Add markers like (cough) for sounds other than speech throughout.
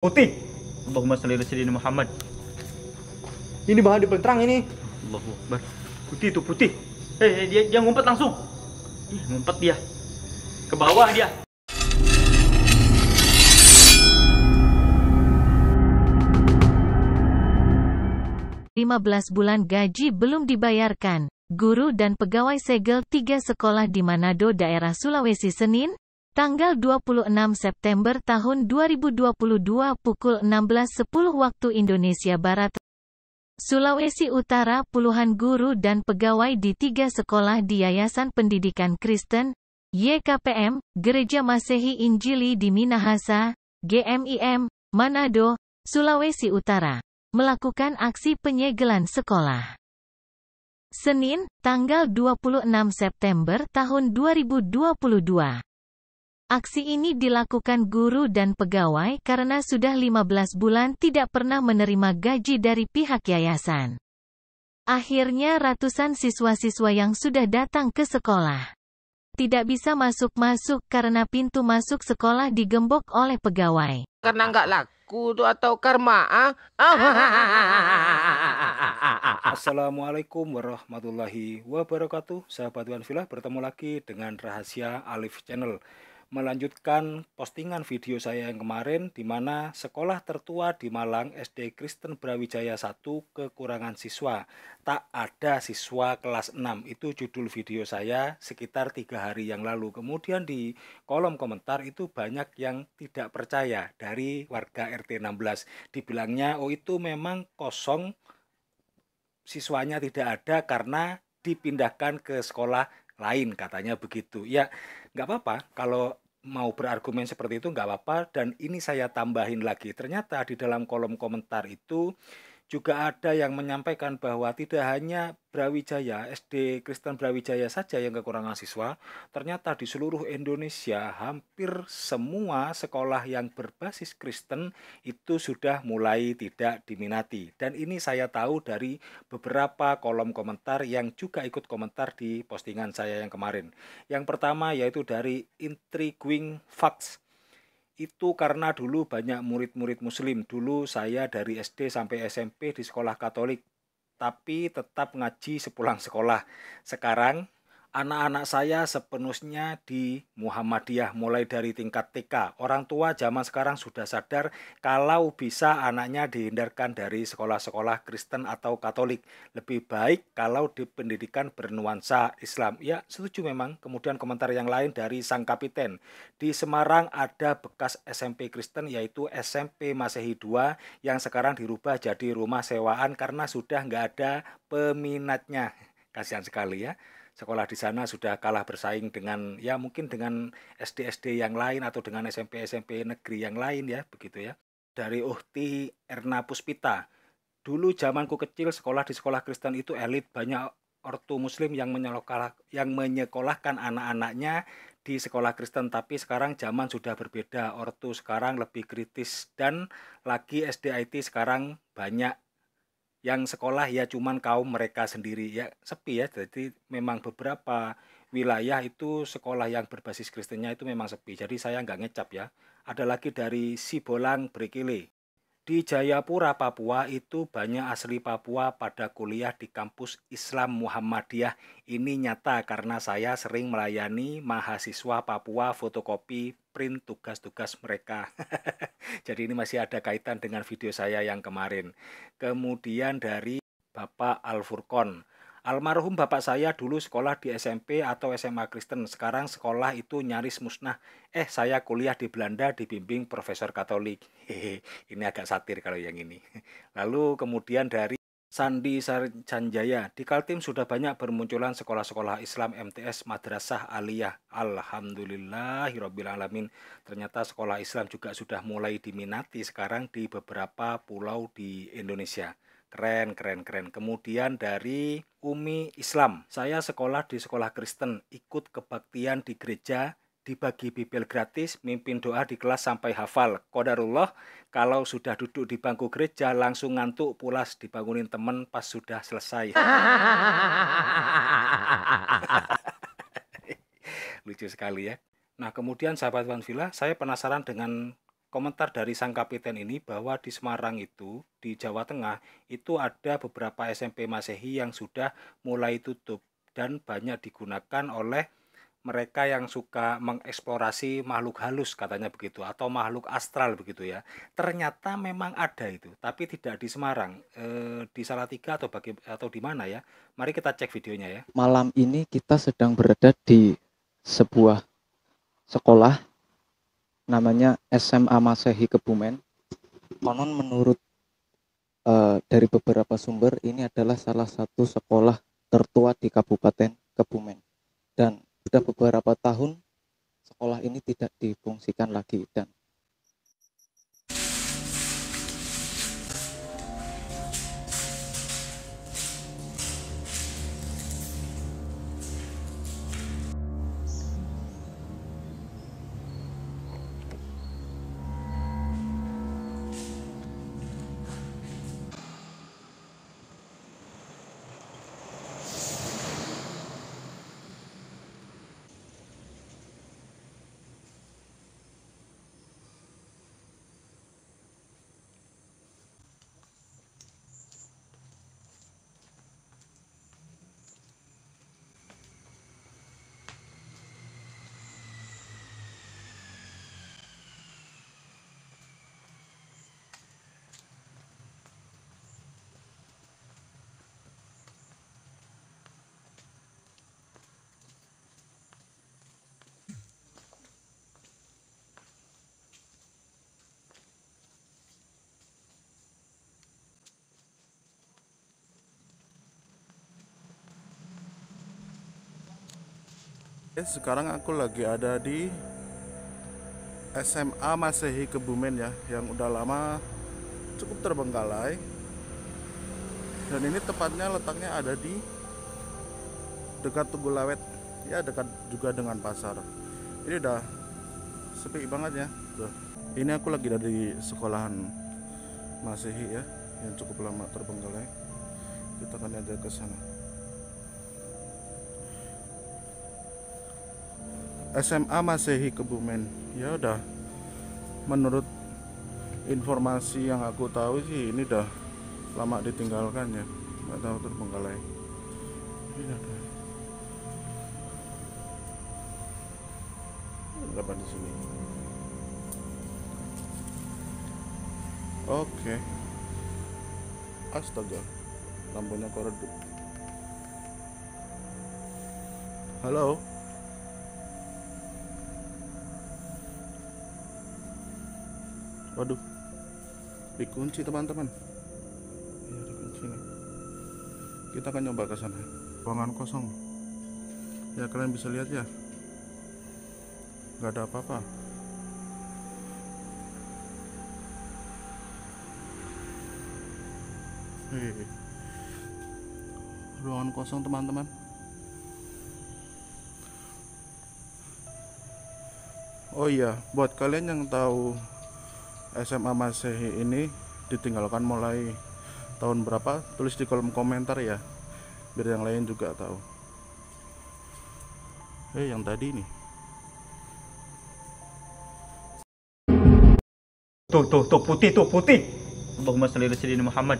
putih Allahumma salli ala sayyidina Muhammad ini bahan di terang ini Allahu Akbar putih itu putih eh hey, eh, dia, dia ngumpet langsung Ih, ngumpet dia ke bawah dia Lima belas bulan gaji belum dibayarkan. Guru dan pegawai segel tiga sekolah di Manado, daerah Sulawesi Senin, Tanggal 26 September tahun 2022 pukul 16.10 waktu Indonesia Barat. Sulawesi Utara puluhan guru dan pegawai di tiga sekolah di Yayasan Pendidikan Kristen, YKPM, Gereja Masehi Injili di Minahasa, GMIM, Manado, Sulawesi Utara, melakukan aksi penyegelan sekolah. Senin, tanggal 26 September tahun 2022. Aksi ini dilakukan guru dan pegawai karena sudah 15 bulan tidak pernah menerima gaji dari pihak yayasan. Akhirnya ratusan siswa-siswa yang sudah datang ke sekolah tidak bisa masuk-masuk karena pintu masuk sekolah digembok oleh pegawai. Karena nggak laku tuh atau karma. Ah? ah. (laughs) Assalamualaikum warahmatullahi wabarakatuh. Sahabat Wanfilah bertemu lagi dengan Rahasia Alif Channel melanjutkan postingan video saya yang kemarin di mana sekolah tertua di Malang SD Kristen Brawijaya 1 kekurangan siswa. Tak ada siswa kelas 6. Itu judul video saya sekitar tiga hari yang lalu. Kemudian di kolom komentar itu banyak yang tidak percaya dari warga RT 16. Dibilangnya oh itu memang kosong siswanya tidak ada karena dipindahkan ke sekolah lain katanya begitu. Ya, nggak apa-apa kalau mau berargumen seperti itu nggak apa-apa dan ini saya tambahin lagi ternyata di dalam kolom komentar itu juga ada yang menyampaikan bahwa tidak hanya Brawijaya, SD Kristen Brawijaya saja yang kekurangan siswa, ternyata di seluruh Indonesia hampir semua sekolah yang berbasis Kristen itu sudah mulai tidak diminati. Dan ini saya tahu dari beberapa kolom komentar yang juga ikut komentar di postingan saya yang kemarin. Yang pertama yaitu dari Intriguing Facts itu karena dulu banyak murid-murid muslim. Dulu saya dari SD sampai SMP di sekolah Katolik, tapi tetap ngaji sepulang sekolah. Sekarang anak-anak saya sepenuhnya di Muhammadiyah mulai dari tingkat TK. Orang tua zaman sekarang sudah sadar kalau bisa anaknya dihindarkan dari sekolah-sekolah Kristen atau Katolik. Lebih baik kalau di pendidikan bernuansa Islam. Ya, setuju memang. Kemudian komentar yang lain dari sang kapiten. Di Semarang ada bekas SMP Kristen yaitu SMP Masehi II yang sekarang dirubah jadi rumah sewaan karena sudah nggak ada peminatnya. Kasihan sekali ya sekolah di sana sudah kalah bersaing dengan ya mungkin dengan SD-SD yang lain atau dengan SMP-SMP negeri yang lain ya begitu ya. Dari Uhti Erna Puspita. Dulu zamanku kecil sekolah di sekolah Kristen itu elit banyak ortu muslim yang menyekolah yang menyekolahkan anak-anaknya di sekolah Kristen tapi sekarang zaman sudah berbeda ortu sekarang lebih kritis dan lagi SDIT sekarang banyak yang sekolah ya cuman kaum mereka sendiri ya sepi ya jadi memang beberapa wilayah itu sekolah yang berbasis Kristennya itu memang sepi jadi saya nggak ngecap ya ada lagi dari Sibolang Brikile di Jayapura Papua itu banyak asli Papua pada kuliah di kampus Islam Muhammadiyah ini nyata karena saya sering melayani mahasiswa Papua fotokopi print tugas-tugas mereka. (laughs) Jadi ini masih ada kaitan dengan video saya yang kemarin. Kemudian dari Bapak Alfurkon. Almarhum bapak saya dulu sekolah di SMP atau SMA Kristen, sekarang sekolah itu nyaris musnah. Eh, saya kuliah di Belanda dibimbing profesor Katolik. Hehehe, (laughs) ini agak satir kalau yang ini. (laughs) Lalu kemudian dari Sandi Sanjaya, di Kaltim sudah banyak bermunculan sekolah-sekolah Islam MTS Madrasah Aliyah. Alhamdulillahirobbilalamin. Ternyata sekolah Islam juga sudah mulai diminati sekarang di beberapa pulau di Indonesia. Keren, keren, keren. Kemudian dari Umi Islam, saya sekolah di sekolah Kristen, ikut kebaktian di gereja dibagi Bibel gratis, mimpin doa di kelas sampai hafal. Kodarullah, kalau sudah duduk di bangku gereja, langsung ngantuk pulas dibangunin temen pas sudah selesai. (laughs) Lucu sekali ya. Nah kemudian sahabat Villa, saya penasaran dengan komentar dari sang kapiten ini bahwa di Semarang itu, di Jawa Tengah, itu ada beberapa SMP Masehi yang sudah mulai tutup dan banyak digunakan oleh mereka yang suka mengeksplorasi makhluk halus katanya begitu atau makhluk astral begitu ya ternyata memang ada itu tapi tidak di Semarang e, di Salatiga atau bagi atau di mana ya mari kita cek videonya ya malam ini kita sedang berada di sebuah sekolah namanya SMA Masehi Kebumen konon menurut e, dari beberapa sumber ini adalah salah satu sekolah tertua di Kabupaten Kebumen dan sudah beberapa tahun sekolah ini tidak difungsikan lagi dan Oke, sekarang aku lagi ada di SMA Masehi Kebumen ya, yang udah lama cukup terbengkalai. Dan ini tepatnya letaknya ada di dekat Tugu Lawet, ya dekat juga dengan pasar. Ini udah sepi banget ya. Tuh. Ini aku lagi dari sekolahan Masehi ya, yang cukup lama terbengkalai. Kita akan ada ke sana. SMA Masehi Kebumen ya udah menurut informasi yang aku tahu sih ini udah lama ditinggalkan ya nggak tahu terbengkalai dapat di sini oke okay. astaga lampunya koredup halo waduh dikunci teman-teman ya dikunci nih kita akan coba ke sana ruangan kosong ya kalian bisa lihat ya nggak ada apa-apa ruangan kosong teman-teman Oh iya, buat kalian yang tahu SMA Masehi ini ditinggalkan mulai tahun berapa tulis di kolom komentar ya biar yang lain juga tahu eh yang tadi nih tuh tuh tuh putih tuh putih Allahumma sholli ala sayyidina Muhammad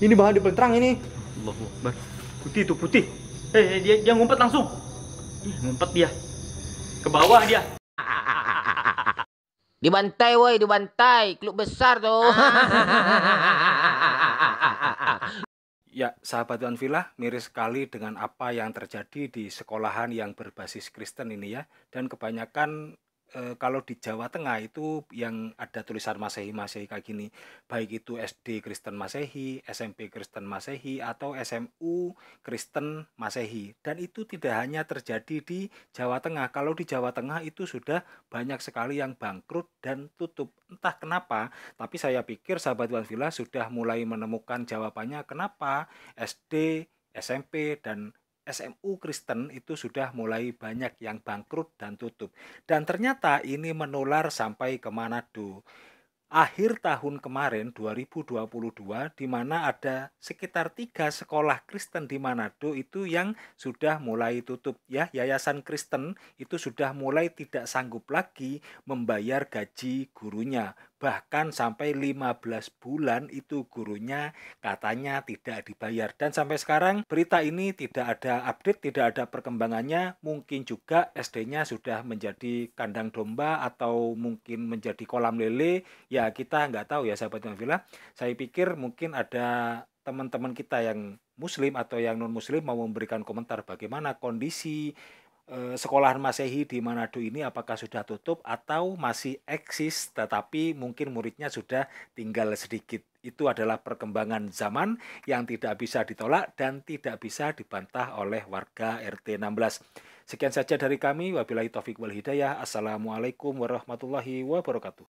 ini bahan di pelterang ini Allahu Akbar putih tuh putih eh, eh dia dia ngumpet langsung Ih, ngumpet dia ke bawah dia Dibantai woi, dibantai. Klub besar tuh. Ah. (laughs) ya, sahabat Tuan Villa, miris sekali dengan apa yang terjadi di sekolahan yang berbasis Kristen ini ya. Dan kebanyakan e, kalau di Jawa Tengah itu yang ada tulisan Masehi-Masehi kayak gini, baik itu SD Kristen Masehi, SMP Kristen Masehi atau SMU Kristen Masehi. Dan itu tidak hanya terjadi di Jawa Tengah. Kalau di Jawa Tengah itu sudah banyak sekali yang bangkrut dan tutup. Entah kenapa, tapi saya pikir sahabat Tuhan Villa sudah mulai menemukan jawabannya kenapa SD SMP dan SMU Kristen itu sudah mulai banyak yang bangkrut dan tutup. Dan ternyata ini menular sampai ke Manado. Akhir tahun kemarin 2022 di mana ada sekitar tiga sekolah Kristen di Manado itu yang sudah mulai tutup ya Yayasan Kristen itu sudah mulai tidak sanggup lagi membayar gaji gurunya bahkan sampai 15 bulan itu gurunya katanya tidak dibayar dan sampai sekarang berita ini tidak ada update, tidak ada perkembangannya. Mungkin juga SD-nya sudah menjadi kandang domba atau mungkin menjadi kolam lele. Ya kita nggak tahu ya sahabat bilang Saya pikir mungkin ada teman-teman kita yang muslim atau yang non muslim mau memberikan komentar bagaimana kondisi Eh, sekolahan Masehi di Manado ini apakah sudah tutup atau masih eksis tetapi mungkin muridnya sudah tinggal sedikit. Itu adalah perkembangan zaman yang tidak bisa ditolak dan tidak bisa dibantah oleh warga RT 16. Sekian saja dari kami. Wabillahi taufik wal hidayah. Assalamualaikum warahmatullahi wabarakatuh.